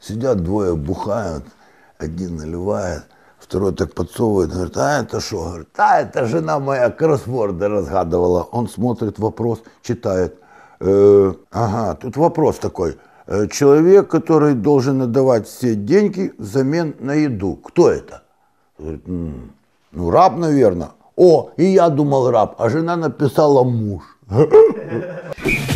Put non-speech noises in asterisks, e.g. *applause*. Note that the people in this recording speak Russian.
Сидят двое, бухают, один наливает, второй так подсовывает, говорит, а это что? Говорит, а это жена моя кроссворды разгадывала. Он смотрит вопрос, читает. Э, ага, тут вопрос такой. Э, человек, который должен отдавать все деньги взамен на еду. Кто это? Говорит, ну, раб, наверное. О, и я думал раб, а жена написала муж. *laughs*